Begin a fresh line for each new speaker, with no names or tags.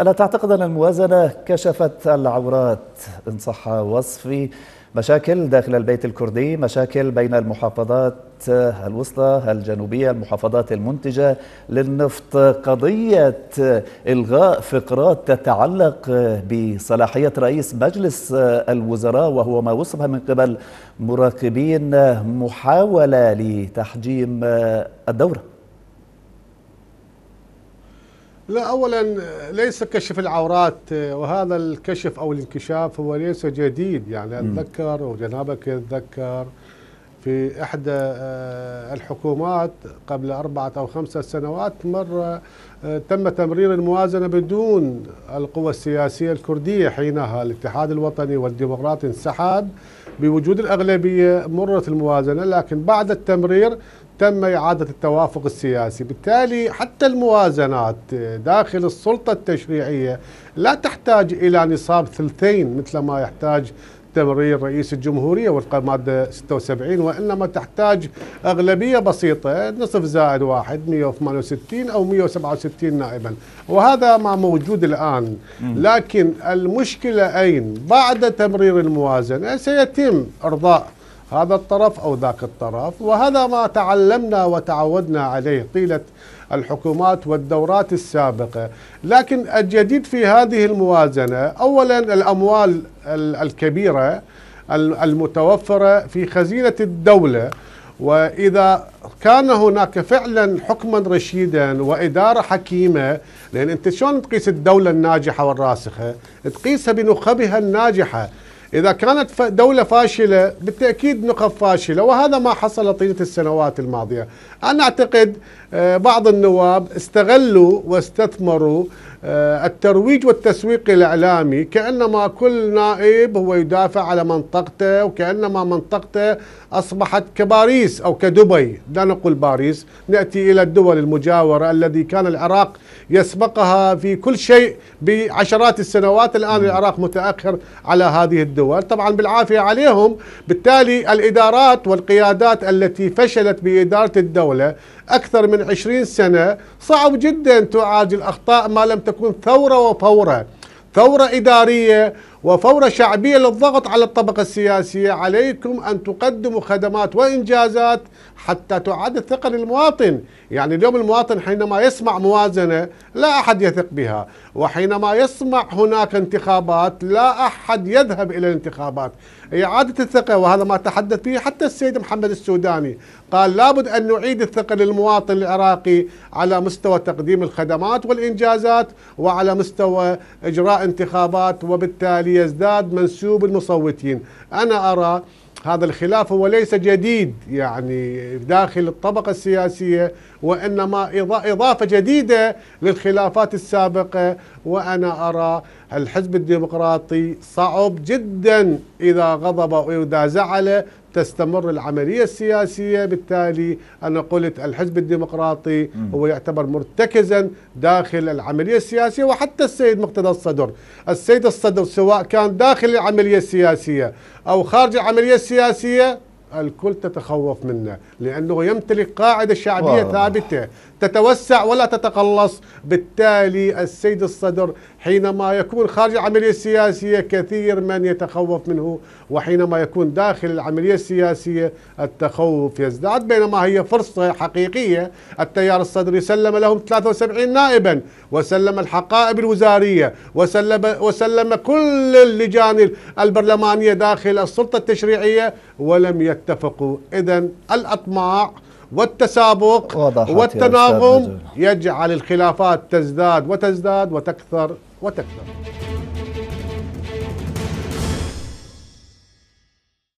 ألا تعتقد أن الموازنة كشفت العورات إن صح وصفي مشاكل داخل البيت الكردي مشاكل بين المحافظات الوسطى الجنوبية المحافظات المنتجة للنفط قضية إلغاء فقرات تتعلق بصلاحية رئيس مجلس الوزراء وهو ما وصف من قبل مراقبين محاولة لتحجيم الدورة لا اولا ليس كشف العورات وهذا الكشف او الانكشاف هو ليس جديد يعني اتذكر وجنابك يتذكر في إحدى آه، الحكومات قبل أربعة أو خمسة سنوات مرة آه، تم تمرير الموازنة بدون القوى السياسية الكردية حينها الاتحاد الوطني والديمقراطي انسحب بوجود الأغلبية مرت الموازنة لكن بعد التمرير تم إعادة التوافق السياسي بالتالي حتى الموازنات داخل السلطة التشريعية لا تحتاج إلى نصاب ثلثين مثل ما يحتاج تمرير رئيس الجمهورية وفق الماده 76 وإنما تحتاج أغلبية بسيطة نصف زائد واحد 168 أو 167 نائبا وهذا ما موجود الآن لكن المشكلة أين بعد تمرير الموازنة سيتم إرضاء هذا الطرف أو ذاك الطرف وهذا ما تعلمنا وتعودنا عليه طيلة الحكومات والدورات السابقة لكن الجديد في هذه الموازنة أولا الأموال الكبيرة المتوفرة في خزينة الدولة وإذا كان هناك فعلا حكما رشيدا وإدارة حكيمة لأن أنت شلون تقيس الدولة الناجحة والراسخة تقيسها بنخبها الناجحة إذا كانت دولة فاشلة بالتأكيد نخب فاشلة وهذا ما حصل طيلة السنوات الماضية أنا أعتقد آه، بعض النواب استغلوا واستثمروا آه، الترويج والتسويق الإعلامي كأنما كل نائب هو يدافع على منطقته وكأنما منطقته أصبحت كباريس أو كدبي لا نقول باريس نأتي إلى الدول المجاورة الذي كان العراق يسبقها في كل شيء بعشرات السنوات الآن العراق متأخر على هذه الدول طبعا بالعافية عليهم بالتالي الإدارات والقيادات التي فشلت بإدارة الدولة أكثر من عشرين سنة صعب جدا تعالج الأخطاء ما لم تكن ثورة وفورة ثورة إدارية وفورة شعبية للضغط على الطبقة السياسية عليكم أن تقدموا خدمات وإنجازات حتى تعاد الثقة للمواطن يعني اليوم المواطن حينما يسمع موازنة لا أحد يثق بها وحينما يسمع هناك انتخابات لا أحد يذهب إلى الانتخابات إعادة الثقة وهذا ما تحدث فيه حتى السيد محمد السوداني قال لابد أن نعيد الثقة للمواطن العراقي على مستوى تقديم الخدمات والإنجازات وعلى مستوى إجراء انتخابات وبالتالي ليزداد منسوب المصوتين أنا أرى هذا الخلاف هو ليس جديد يعني داخل الطبقة السياسية وإنما إضافة جديدة للخلافات السابقة وأنا أرى الحزب الديمقراطي صعب جدا إذا غضب وإذا زعل تستمر العملية السياسية بالتالي أنا قلت الحزب الديمقراطي هو يعتبر مرتكزا داخل العملية السياسية وحتى السيد مقتدى الصدر السيد الصدر سواء كان داخل العملية السياسية أو خارج العملية السياسية الكل تتخوف منه لأنه يمتلك قاعدة شعبية واو. ثابتة تتوسع ولا تتقلص بالتالي السيد الصدر حينما يكون خارج العملية السياسية كثير من يتخوف منه وحينما يكون داخل العملية السياسية التخوف يزداد بينما هي فرصة حقيقية التيار الصدري سلم لهم 73 نائبا وسلم الحقائب الوزارية وسلم, وسلم كل اللجان البرلمانية داخل السلطة التشريعية ولم يتفقوا إذا الأطماع والتسابق والتناغم يجعل الخلافات تزداد وتزداد وتكثر وتكثر